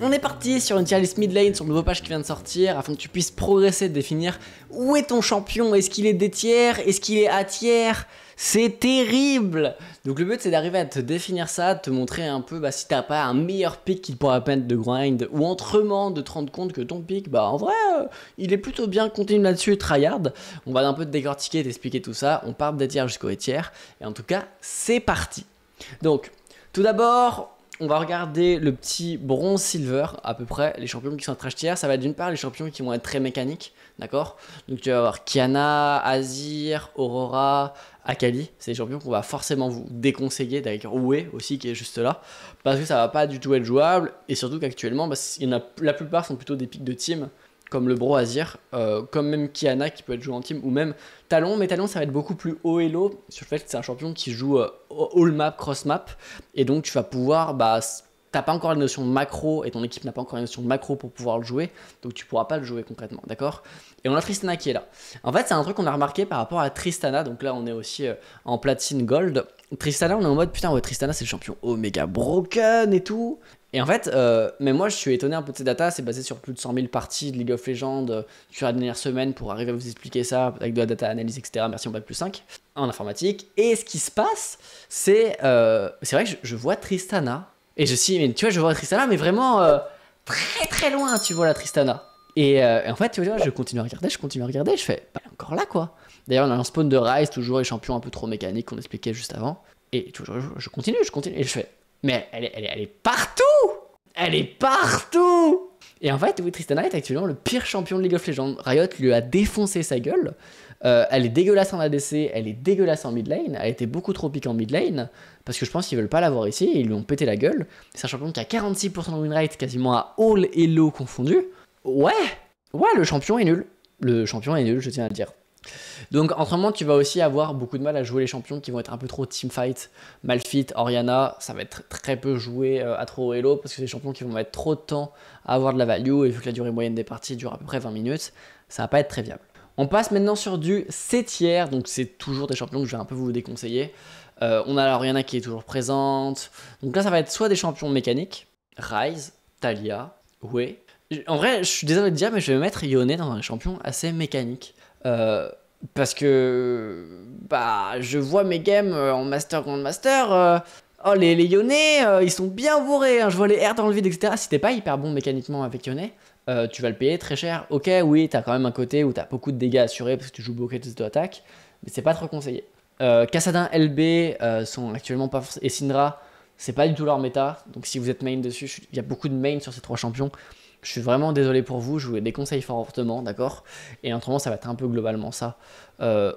On est parti sur une tier list mid lane sur le nouveau page qui vient de sortir afin que tu puisses progresser, définir où est ton champion, est-ce qu'il est des tiers, est-ce qu'il est à tiers c'est terrible Donc le but c'est d'arriver à te définir ça, te montrer un peu bah, si t'as pas un meilleur pic qui te pourra peine de grind, ou autrement, de te rendre compte que ton pic, bah en vrai, euh, il est plutôt bien, continue là-dessus, tryhard. On va un peu te décortiquer, t'expliquer tout ça, on part des tiers jusqu'aux tiers, et en tout cas, c'est parti Donc, tout d'abord, on va regarder le petit bronze silver à peu près, les champions qui sont trash tier. Ça va être d'une part les champions qui vont être très mécaniques, d'accord Donc tu vas avoir Kiana, Azir, Aurora, Akali. C'est les champions qu'on va forcément vous déconseiller, d'ailleurs Oué aussi qui est juste là, parce que ça va pas du tout être jouable. Et surtout qu'actuellement, bah, la plupart sont plutôt des pics de team comme le Broazir, euh, comme même Kiana qui peut être joué en team, ou même Talon, mais Talon ça va être beaucoup plus haut et low sur le fait que c'est un champion qui joue euh, all map, cross map, et donc tu vas pouvoir, bah, t'as pas encore la notion de macro, et ton équipe n'a pas encore la notion de macro pour pouvoir le jouer, donc tu pourras pas le jouer concrètement, d'accord Et on a Tristana qui est là. En fait, c'est un truc qu'on a remarqué par rapport à Tristana, donc là on est aussi euh, en platine gold. Tristana, on est en mode putain, ouais, Tristana c'est le champion Omega Broken et tout, et en fait, euh, mais moi je suis étonné un peu de ces datas, c'est basé sur plus de 100 000 parties de League of Legends euh, sur la dernière semaine pour arriver à vous expliquer ça avec de la data analyse, etc. Merci en bac plus 5 en informatique. Et ce qui se passe, c'est euh, c'est vrai que je, vois Tristana et je suis, mais tu vois, je vois Tristana, mais vraiment euh, très très loin, tu vois la Tristana. Et, en fait, tu vois, je continue à regarder, je continue à regarder, je fais, bah, encore là quoi. D'ailleurs, on a un spawn de Rise, toujours les champions un peu trop mécaniques qu'on expliquait juste avant. Et toujours, je continue, je continue, et je fais, mais elle, elle, elle est partout Elle est partout et en fait, oui, Tristan est actuellement le pire champion de League of Legends. Riot lui a défoncé sa gueule. Euh, elle est dégueulasse en ADC, elle est dégueulasse en mid lane. Elle était beaucoup trop pique en mid lane. Parce que je pense qu'ils veulent pas l'avoir ici. Et ils lui ont pété la gueule. C'est un champion qui a 46% de win rate, quasiment à all et low confondu. Ouais, ouais, le champion est nul. Le champion est nul, je tiens à le dire. Donc, en moment, tu vas aussi avoir beaucoup de mal à jouer les champions qui vont être un peu trop teamfight. Malfit, Oriana, ça va être très peu joué euh, à trop hello parce que c'est des champions qui vont mettre trop de temps à avoir de la value et vu que la durée moyenne des parties dure à peu près 20 minutes, ça va pas être très viable. On passe maintenant sur du 7, tiers, donc c'est toujours des champions que je vais un peu vous déconseiller. Euh, on a la Oriana qui est toujours présente. Donc là, ça va être soit des champions mécaniques, Rise, Talia, Wei. En vrai, je suis désolé de dire, mais je vais mettre Yone dans un champion assez mécanique. Euh, parce que bah je vois mes games euh, en master grand master. Euh, oh les, les euh, ils sont bien bourrés. Hein. je vois les airs dans le vide, etc. Si t'es pas hyper bon mécaniquement avec Yonés, tu vas le payer très cher. Ok, oui, t'as quand même un côté où t'as beaucoup de dégâts assurés parce que tu joues beaucoup de attaques, mais c'est pas trop conseillé. Cassadin, LB sont actuellement pas et Syndra, c'est pas du tout leur méta. Donc si vous êtes main dessus, il y a beaucoup de main sur ces trois champions je suis vraiment désolé pour vous, je vous déconseille fortement, d'accord Et autrement, ça va être un peu globalement ça. Euh,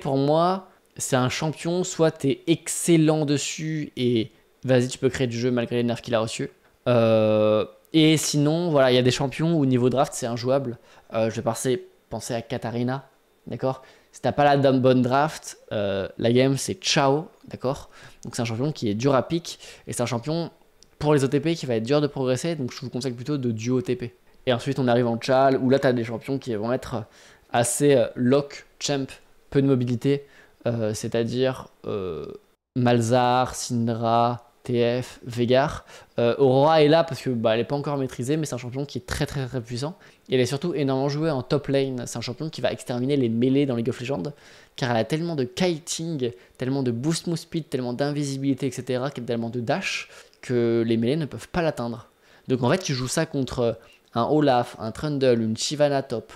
pour moi, c'est un champion, soit t'es excellent dessus et vas-y, tu peux créer du jeu malgré les nerfs qu'il a reçus. Euh, et sinon, voilà, il y a des champions où niveau draft, c'est injouable. Euh, je vais penser, penser à Katarina, d'accord Si t'as pas la bonne draft, euh, la game, c'est ciao, d'accord Donc c'est un champion qui est dur à pique, et c'est un champion pour les OTP qui va être dur de progresser, donc je vous conseille plutôt de duo OTP. Et ensuite, on arrive en Chal, où là, tu as des champions qui vont être assez euh, lock, champ, peu de mobilité, euh, c'est-à-dire euh, Malzar, Syndra, TF, Vegar. Euh, Aurora est là parce que bah, elle n'est pas encore maîtrisée, mais c'est un champion qui est très très très puissant. Et elle est surtout énormément jouée en top lane. C'est un champion qui va exterminer les mêlées dans League of Legends, car elle a tellement de kiting, tellement de boost move speed, tellement d'invisibilité, etc., tellement de dash, que les mêlées ne peuvent pas l'atteindre. Donc en fait, tu joues ça contre un Olaf, un Trundle, une Chivana top,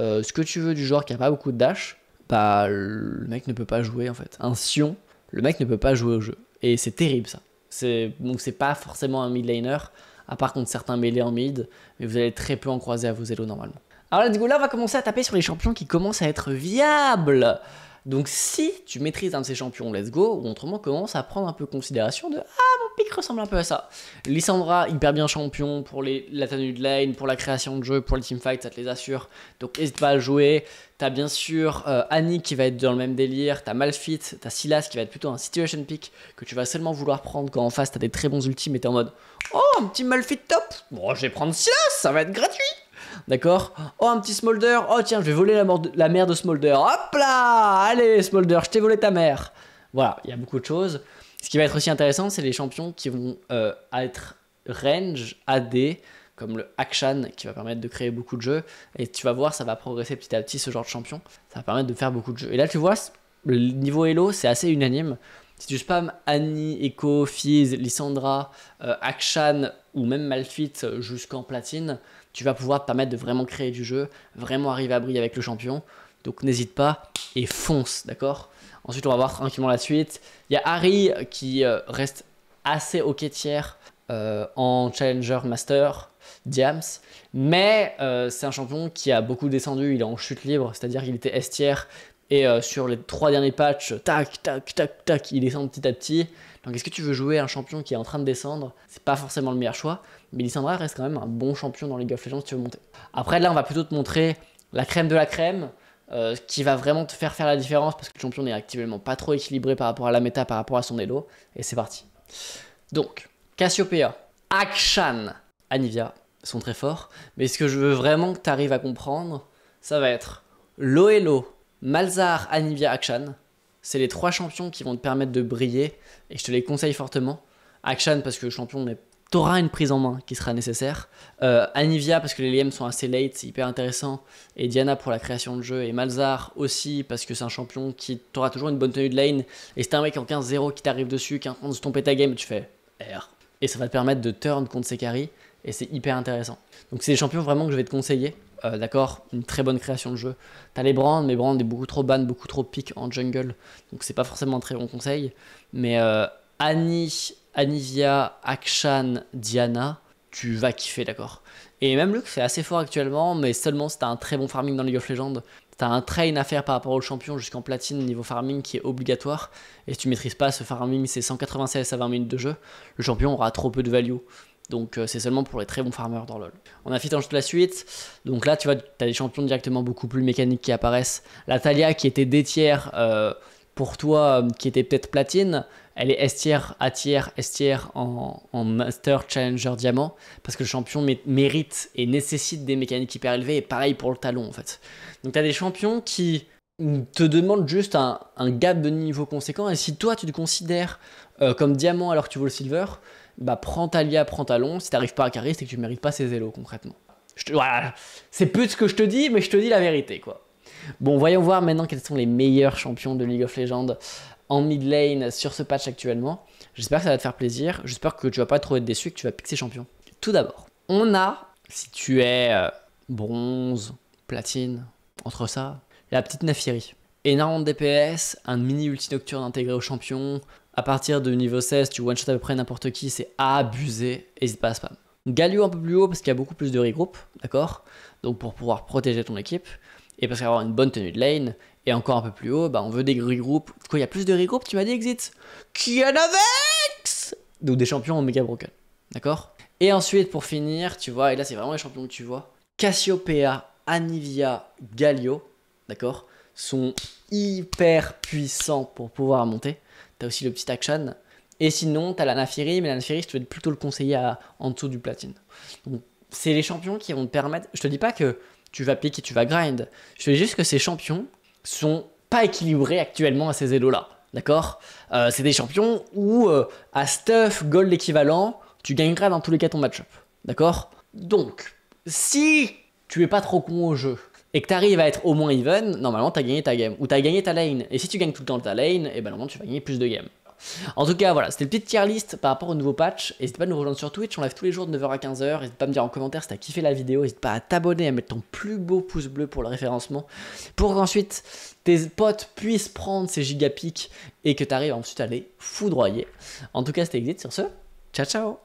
euh, ce que tu veux du genre qui a pas beaucoup de dash, bah le mec ne peut pas jouer en fait. Un Sion, le mec ne peut pas jouer au jeu. Et c'est terrible ça. C'est donc c'est pas forcément un mid laner, à part contre certains mêlés en mid, mais vous allez très peu en croiser à vos élos normalement. Alors là, du là, on va commencer à taper sur les champions qui commencent à être viables. Donc si tu maîtrises un de ces champions, let's go, ou autrement commence à prendre un peu considération de ah mon pic ressemble un peu à ça. Lissandra, hyper bien champion pour les, la tenue de lane, pour la création de jeu, pour les teamfights, ça te les assure. Donc n'hésite pas à jouer. T'as bien sûr euh, Annie qui va être dans le même délire, t'as Malfit, t'as Silas qui va être plutôt un situation pick que tu vas seulement vouloir prendre quand en face t'as des très bons ultimes et t'es en mode Oh un petit Malfit top Bon je vais prendre Silas, ça va être gratuit d'accord Oh, un petit Smolder, oh tiens, je vais voler la, mère de Smolder. Hop là Allez, Smolder, je t'ai volé ta mère. Voilà, il y a beaucoup de choses. Ce qui va être aussi intéressant, c'est les champions qui vont euh, être range, AD, comme le Akshan qui va permettre de créer beaucoup de jeux. Et tu vas voir, ça va progresser petit à petit ce genre de champion. Ça va permettre de faire beaucoup de jeux. Et là, tu vois, le niveau Elo, c'est assez unanime. Si tu spams Annie, Echo, Fizz, Lissandra, euh, Akshan ou même Malfit euh, jusqu'en platine, tu vas pouvoir te permettre de vraiment créer du jeu, vraiment arriver à briller avec le champion. Donc n'hésite pas et fonce, d'accord Ensuite, on va voir tranquillement la suite. Il y a Harry euh, qui reste assez ok tiers en Challenger Master, Diams. Mais c'est un champion qui a beaucoup descendu, il est en chute libre, c'est-à-dire qu'il était S tiers, et euh, sur les trois derniers patchs, tac, tac, tac, tac, il descend petit à petit. Donc est-ce que tu veux jouer un champion qui est en train de descendre C'est pas forcément le meilleur choix, mais Lissandra reste quand même un bon champion dans League of Legends si tu veux monter. Après là, on va plutôt te montrer la crème de la crème, euh, qui va vraiment te faire faire la différence parce que le champion n'est actuellement pas trop équilibré par rapport à la méta, par rapport à son elo. Et c'est parti. Donc, Cassiopeia, Akshan, Anivia sont très forts. Mais ce que je veux vraiment que tu arrives à comprendre, ça va être l'Oelo Malzar, Anivia, Akshan. C'est les trois champions qui vont te permettre de briller et je te les conseille fortement. Akshan parce que champion, mais t'auras une prise en main qui sera nécessaire. Euh, Anivia parce que les liens sont assez late, c'est hyper intéressant. Et Diana pour la création de jeu. Et Malzar aussi parce que c'est un champion qui t'aura toujours une bonne tenue de lane. Et c'est un mec en 15-0 qui t'arrive dessus, qui est en train de se ta game, tu fais R. Et ça va te permettre de turn contre Sekari et c'est hyper intéressant. Donc c'est des champions vraiment que je vais te conseiller. Euh, d'accord, une très bonne création de jeu. T'as les Brands, mais brand est beaucoup trop ban, beaucoup trop pique en jungle, donc c'est pas forcément un très bon conseil. Mais euh, Annie, Anivia, Akshan, Diana, tu vas kiffer, d'accord Et même Luke, c'est assez fort actuellement, mais seulement si t'as un très bon farming dans League of Legends. T'as un train à faire par rapport au champion jusqu'en platine niveau farming qui est obligatoire. Et si tu maîtrises pas ce farming, c'est 196 à 20 minutes de jeu, le champion aura trop peu de value. Donc euh, c'est seulement pour les très bons farmers dans LoL. On a jeu de la suite. Donc là, tu vois, tu as des champions directement beaucoup plus mécaniques qui apparaissent. La Talia qui était des tiers euh, pour toi, euh, qui était peut-être platine, elle est S à A tiers, en, Master Challenger Diamant. Parce que le champion mérite et nécessite des mécaniques hyper élevées. Et pareil pour le talon en fait. Donc tu as des champions qui te demandent juste un, un, gap de niveau conséquent. Et si toi, tu te considères comme diamant alors que tu veux le silver bah prends Talia, prends Talon. Si t'arrives pas à carry c'est que tu mérites pas ces élos concrètement. C'est peu de ce que je te dis, mais je te dis la vérité quoi. Bon, voyons voir maintenant quels sont les meilleurs champions de League of Legends en mid lane sur ce patch actuellement. J'espère que ça va te faire plaisir. J'espère que tu vas pas trop être déçu et que tu vas piquer ces champions. Tout d'abord, on a, si tu es euh, bronze, platine, entre ça, la petite Nafiri. Énorme DPS, un mini ulti nocturne intégré au champion, à partir de niveau 16, tu one-shot à peu près n'importe qui, c'est abusé, n'hésite pas à spam. Galio un peu plus haut parce qu'il y a beaucoup plus de regroup, d'accord Donc pour pouvoir protéger ton équipe, et parce qu'avoir une bonne tenue de lane, et encore un peu plus haut, bah on veut des regroupes. Quoi, il y a plus de regroupes, tu m'as dit exit. vex Donc des champions en méga broken, d'accord Et ensuite pour finir, tu vois, et là c'est vraiment les champions que tu vois, Cassiopeia, Anivia, Galio, d'accord Sont hyper puissants pour pouvoir monter. T'as aussi le petit action. Et sinon, t'as Nafiri. mais l'anafiri, je te vais plutôt le conseiller en dessous du platine. Donc, c'est les champions qui vont te permettre. Je te dis pas que tu vas piquer, tu vas grind. Je te dis juste que ces champions sont pas équilibrés actuellement à ces élos-là. D'accord euh, C'est des champions où euh, à stuff, gold équivalent, tu gagneras dans tous les cas ton match-up. D'accord Donc, si tu es pas trop con au jeu et que tu arrives à être au moins even, normalement tu as gagné ta game ou tu as gagné ta lane. Et si tu gagnes tout le temps ta lane, et eh ben normalement tu vas gagner plus de games. En tout cas, voilà, c'était le petit tier list par rapport au nouveau patch. N'hésite pas à nous rejoindre sur Twitch, on lève tous les jours de 9h à 15h. N'hésite pas à me dire en commentaire si t'as kiffé la vidéo. N'hésite pas à t'abonner, à mettre ton plus beau pouce bleu pour le référencement. Pour qu'ensuite tes potes puissent prendre ces gigapics et que t'arrives ensuite à les foudroyer. En tout cas, c'était Exit sur ce. Ciao, ciao